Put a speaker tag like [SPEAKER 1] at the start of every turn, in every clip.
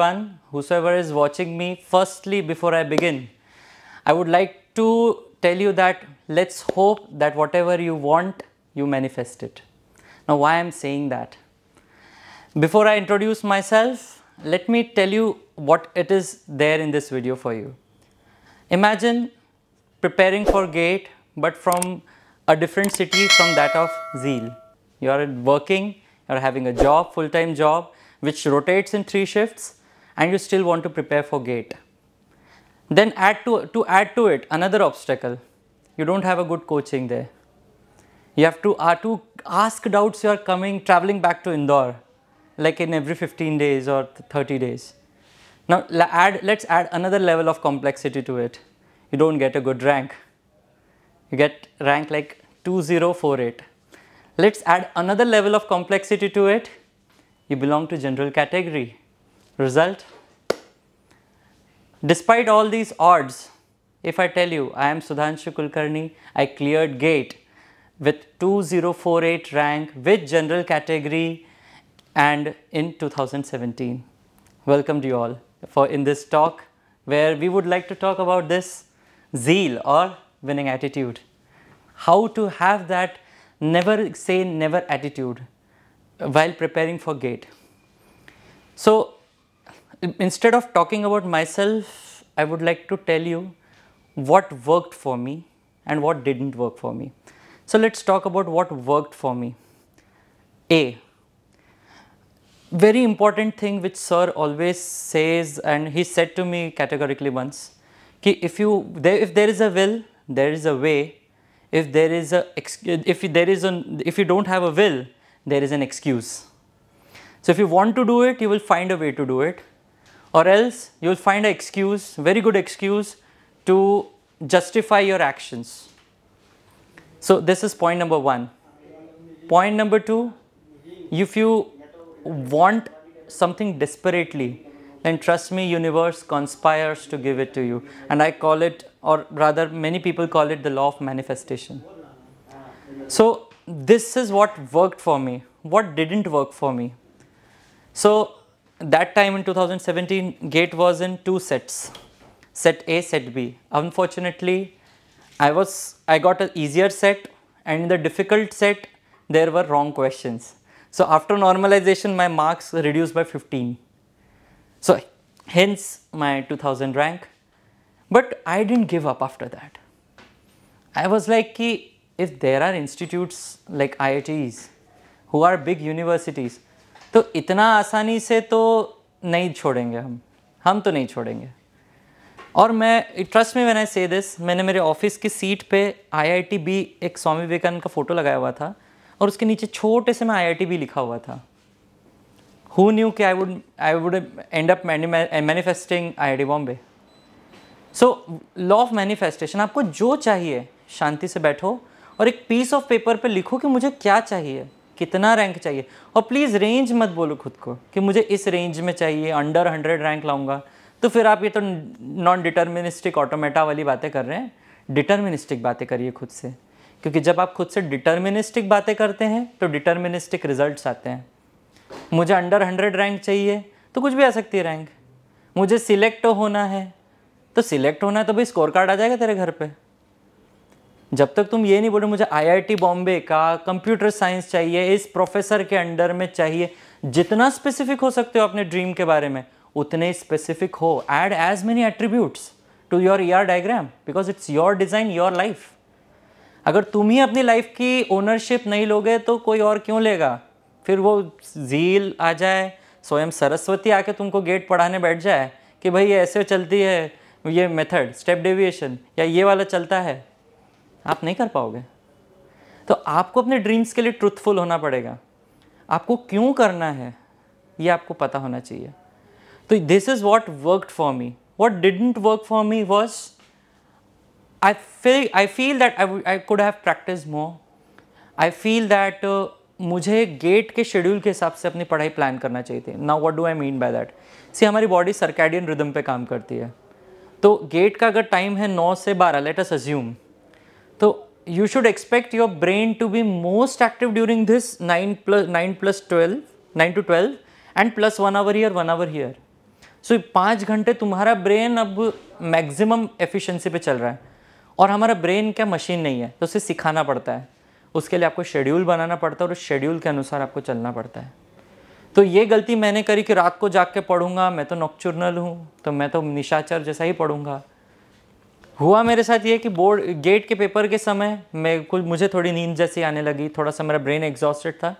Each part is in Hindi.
[SPEAKER 1] everyone, whosoever is watching me, firstly before I begin, I would like to tell you that let's hope that whatever you want, you manifest it. Now why I am saying that? Before I introduce myself, let me tell you what it is there in this video for you. Imagine preparing for GATE but from a different city from that of Zeal. You are working, you are having a job, full-time job which rotates in three shifts and you still want to prepare for gate. Then add to, to add to it another obstacle, you don't have a good coaching there. You have to, uh, to ask doubts you are coming, traveling back to Indore, like in every 15 days or 30 days. Now add, let's add another level of complexity to it. You don't get a good rank. You get rank like 2048. Let's add another level of complexity to it. You belong to general category. Result? Despite all these odds, if I tell you I am Sudhanshu Kulkarni, I cleared gate with 2048 rank with general category and in 2017. Welcome to you all for in this talk where we would like to talk about this zeal or winning attitude. How to have that never say never attitude while preparing for gate. So instead of talking about myself, I would like to tell you what worked for me and what didn't work for me. So let's talk about what worked for me. A, very important thing which sir always says and he said to me categorically once, ki if you, there, if there is a will, there is a way. If there is a, if there is an, if you don't have a will, there is an excuse. So if you want to do it, you will find a way to do it or else you will find an excuse, very good excuse to justify your actions. So this is point number one. Point number two, if you want something desperately, then trust me universe conspires to give it to you and I call it or rather many people call it the law of manifestation. So this is what worked for me, what didn't work for me. So that time in 2017 GATE was in two sets, set A, set B. Unfortunately, I was, I got an easier set and in the difficult set, there were wrong questions. So after normalization, my marks reduced by 15. So hence my 2000 rank. But I didn't give up after that. I was like, if there are institutes like IITs, who are big universities, तो इतना आसानी से तो नहीं छोड़ेंगे हम हम तो नहीं छोड़ेंगे और मैं ट्रस्ट में मैंने से दिस मैंने मेरे ऑफिस की सीट पे बी एक स्वामी विवेकानंद का फ़ोटो लगाया हुआ था और उसके नीचे छोटे से मैं बी लिखा हुआ था हु न्यू कि I would I would end up manifesting I I Bombay so law of manifestation आपको जो चाहिए शांति से बैठो और एक पीस ऑफ पेपर पे लिखो कि मुझे क्या चाहिए कितना रैंक चाहिए और प्लीज़ रेंज मत बोलो खुद को कि मुझे इस रेंज में चाहिए अंडर हंड्रेड रैंक लाऊंगा तो फिर आप ये तो नॉन डिटर्मिनिस्टिक ऑटोमेटा वाली बातें कर रहे हैं डिटर्मिनिस्टिक बातें करिए खुद से क्योंकि जब आप खुद से डिटर्मिनिस्टिक बातें करते हैं तो डिटर्मिनिस्टिक रिजल्ट आते हैं मुझे अंडर हंड्रेड रैंक चाहिए तो कुछ भी आ सकती है रैंक मुझे सिलेक्ट होना है तो सिलेक्ट होना है तो भाई स्कोर कार्ड आ जाएगा तेरे घर पर जब तक तुम ये नहीं बोलो मुझे आईआईटी बॉम्बे का कंप्यूटर साइंस चाहिए इस प्रोफेसर के अंडर में चाहिए जितना स्पेसिफिक हो सकते हो अपने ड्रीम के बारे में उतने स्पेसिफिक हो add as many attributes to your E diagram because it's your design your life अगर तुम ही अपनी लाइफ की ओनरशिप नहीं लोगे तो कोई और क्यों लेगा फिर वो झील आ जाए स्वयं सरस्वती आके तुमको गेट पढ़ाने बैठ जाए कि भाई ऐसे चलती है ये मेथड स्टेप डेविएशन या ये वाला चलता है आप नहीं कर पाओगे तो आपको अपने ड्रीम्स के लिए ट्रूथफुल होना पड़ेगा आपको क्यों करना है ये आपको पता होना चाहिए तो this is what worked for me what didn't work for me was I feel I feel that I could have practice more I feel that मुझे गेट के शेड्यूल के हिसाब से अपनी पढ़ाई प्लान करना चाहिए थी now what do I mean by that see हमारी बॉडी सरकैडियन रिदम पे काम करती है तो गेट का अगर टाइम है नौ से बारह लेट अस अज्यूम तो you should expect your brain to be most active during this nine plus nine plus twelve nine to twelve and plus one hour here one hour here so पाँच घंटे तुम्हारा ब्रेन अब मैक्सिमम एफिशिएंसी पे चल रहा है और हमारा ब्रेन क्या मशीन नहीं है तो उसे सिखाना पड़ता है उसके लिए आपको शेड्यूल बनाना पड़ता है और उस शेड्यूल के अनुसार आपको चलना पड़ता है तो ये गलती मैंने करी कि रात को जाग के पढ़ूंगा मैं तो नॉक्चुरनल हूँ तो मैं तो निशाचर जैसा ही पढ़ूंगा हुआ मेरे साथ ये कि बोर्ड गेट के पेपर के समय मैं कुछ मुझे थोड़ी नींद जैसी आने लगी थोड़ा सा मेरा ब्रेन एग्जॉस्टेड था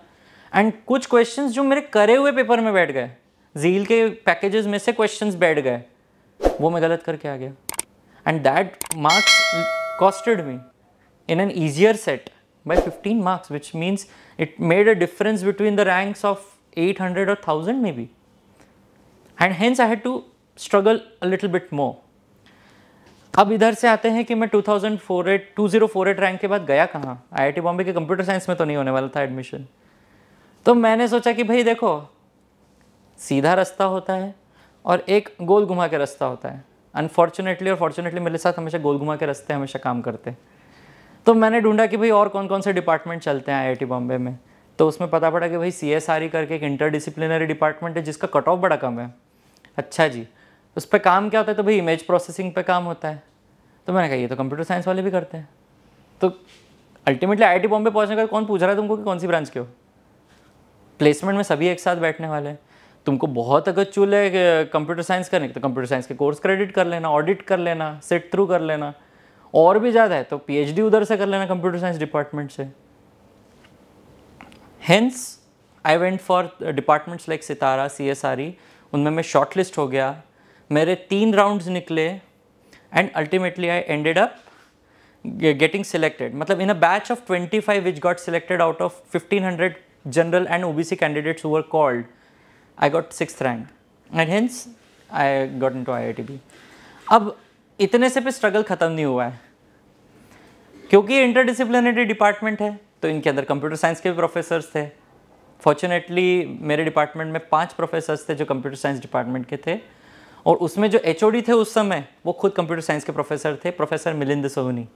[SPEAKER 1] एंड कुछ क्वेश्चंस जो मेरे करे हुए पेपर में बैठ गए झील के पैकेजेस में से क्वेश्चंस बैठ गए वो मैं गलत करके आ गया and that marks costed me in an easier set by fifteen marks which means it made a difference between the ranks of eight hundred और thousand may be and hence I had to struggle a little bit more अब इधर से आते हैं कि मैं 2048 2048 रैंक के बाद गया कहाँ आईआईटी बॉम्बे के कंप्यूटर साइंस में तो नहीं होने वाला था एडमिशन तो मैंने सोचा कि भाई देखो सीधा रास्ता होता है और एक गोल घुमा के रास्ता होता है अनफॉर्चुनेटली और फॉर्चुनेटली मेरे साथ हमेशा गोल घुमा के रास्ते हमेशा काम करते तो मैंने ढूंढा कि भाई और कौन कौन से डिपार्टमेंट चलते हैं टी बॉम्बे में तो उसमें पता पड़ा कि भाई सी एस आर करके एक इंटरडिसिप्लिनरी डिपार्टमेंट है जिसका कट ऑफ बड़ा कम है अच्छा जी उस पर काम क्या होता है तो भाई इमेज प्रोसेसिंग पे काम होता है तो मैंने कहा ये तो कंप्यूटर साइंस वाले भी करते हैं तो अल्टीमेटली आई बॉम्बे पहुँचने का कौन पूछ रहा है तुमको कि कौन सी ब्रांच के हो प्लेसमेंट में सभी एक साथ बैठने वाले हैं तुमको बहुत अगर चूल है कंप्यूटर साइंस करने की तो कंप्यूटर साइंस के कोर्स क्रेडिट कर लेना ऑडिट कर लेना सेट थ्रू कर लेना और भी ज़्यादा है तो पीएचडी उधर से कर लेना कंप्यूटर साइंस डिपार्टमेंट से hence I went for departments like CTARA C S R उनमें मैं शॉर्ट लिस्ट हो गया मेरे तीन राउंड्स निकले and ultimately I ended up getting selected मतलब in a batch of twenty five which got selected out of fifteen hundred general and O B C candidates were called I got six rank and hence I got into I I T B अब इतने से भी स्ट्रगल खत्म नहीं हुआ है क्योंकि इंटर डिसिप्लिनरी डिपार्टमेंट है तो इनके अंदर कंप्यूटर साइंस के भी प्रोफेसर्स थे फॉर्चुनेटली मेरे डिपार्टमेंट में पाँच प्रोफेसर्स थे जो कंप्यूटर साइंस डिपार्टमेंट के थे और उसमें जो एच थे उस समय वो खुद कंप्यूटर साइंस के प्रोफेसर थे professor Milind Sohoni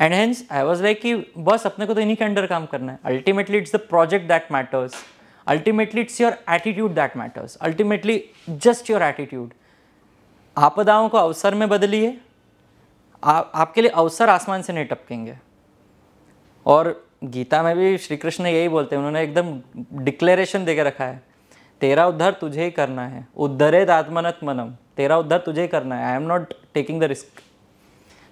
[SPEAKER 1] and hence I was like कि बस अपने को तो इन्हीं के अंडर काम करना है ultimately it's the project that matters ultimately it's your attitude that matters ultimately just your attitude आपदाओं को अवसर में बदलिए आप आपके लिए अवसर आसमान से नहीं टपकेंगे और गीता में भी श्री कृष्ण यही बोलते हैं उन्होंने एकदम डिक्लेरेशन दे के रखा है तेरा उद्धार तुझे ही करना है उद्धरे उद्धरेद मनम तेरा उद्धार तुझे ही करना है I am not taking the risk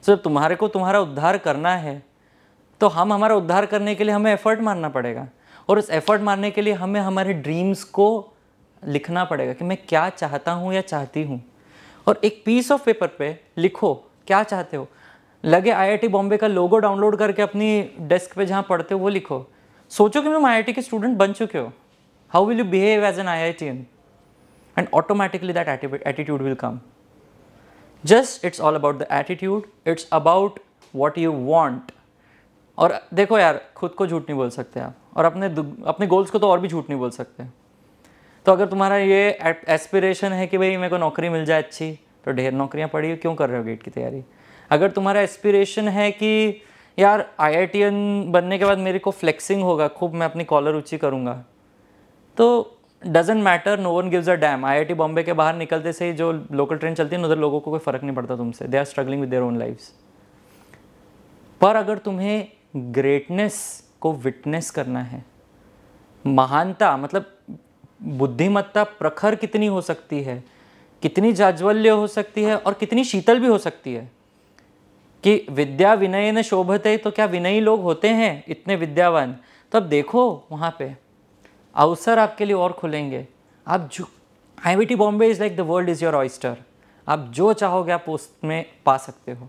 [SPEAKER 1] so जब तुम्हारे को तुम्हारा उद्धार करना है तो हम हमारा उद्धार करने के लिए हमें एफर्ट मारना पड़ेगा और उस एफर्ट मारने के लिए हमें हमारे ड्रीम्स को लिखना पड़ेगा कि मैं क्या चाहता हूँ या चाहती हूँ और एक पीस ऑफ पेपर पे लिखो क्या चाहते हो लगे आईआईटी बॉम्बे का लोगो डाउनलोड करके अपनी डेस्क पे जहाँ पढ़ते हो वो लिखो सोचो कि मैं आईआईटी के स्टूडेंट बन चुके हो How will you behave as an IITian? And automatically that attitude will come. Just it's all about the attitude, it's about what you want. और देखो यार खुद को झूठ नहीं बोल सकते आप और अपने अपने गोल्स को तो और भी झूठ नहीं बोल सकते तो अगर तुम्हारा ये एस्पिरेशन है कि भाई मेरे को नौकरी मिल जाए अच्छी तो ढेर नौकरियां पड़ी हो क्यों कर रहे हो गेट की तैयारी अगर तुम्हारा एस्पिरेशन है कि यार आई बनने के बाद मेरे को फ्लेक्सिंग होगा खूब मैं अपनी कॉलर ऊँची करूँगा तो doesn't matter no one gives a damn IIT Bombay के बाहर निकलते से ही जो लोकल ट्रेन चलती है उधर लोगों को कोई फ़र्क नहीं पड़ता तुमसे they are struggling with their own life पर अगर तुम्हें ग्रेटनेस को विटनेस करना है महानता मतलब बुद्धिमत्ता प्रखर कितनी हो सकती है कितनी जाज्वल्य हो सकती है और कितनी शीतल भी हो सकती है कि विद्या विनय ने शोभते तो क्या विनयी लोग होते हैं इतने विद्यावान तो अब देखो वहाँ पे अवसर आपके लिए और खुलेंगे आप जो I T Bombay is like the world is your oyster आप जो चाहोगे आप उसमें पा सकते हो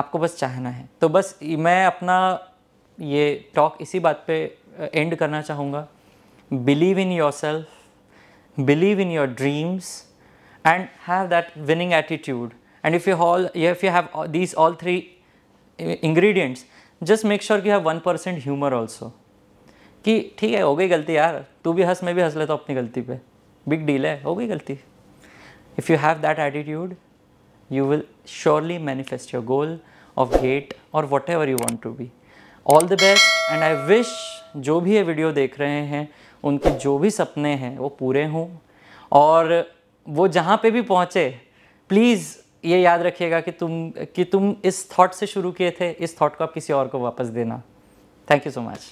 [SPEAKER 1] आपको बस चाहना है तो बस मैं अपना ये टॉक इसी बात पे एंड करना चाहूँगा believe in yourself believe in your dreams and have that winning attitude and if you all if you have these all three just make sure you have one percent humour also कि ठीक है हो गई गलती यार तू भी हंस मैं भी हंस लेता हूँ अपनी गलती पे बिग डील है हो गई गलती if you have that attitude you will surely manifest your goal of GATE और whatever you want to be all the best and I wish जो भी ये वीडियो देख रहे हैं उनके जो भी सपने हैं वो पूरे हों और वो जहाँ पे भी पहुँचे प्लीज़ ये याद रखिएगा कि तुम कि तुम इस थॉट से शुरू किए थे इस थॉट को आप किसी और को वापस देना थैंक यू सो मच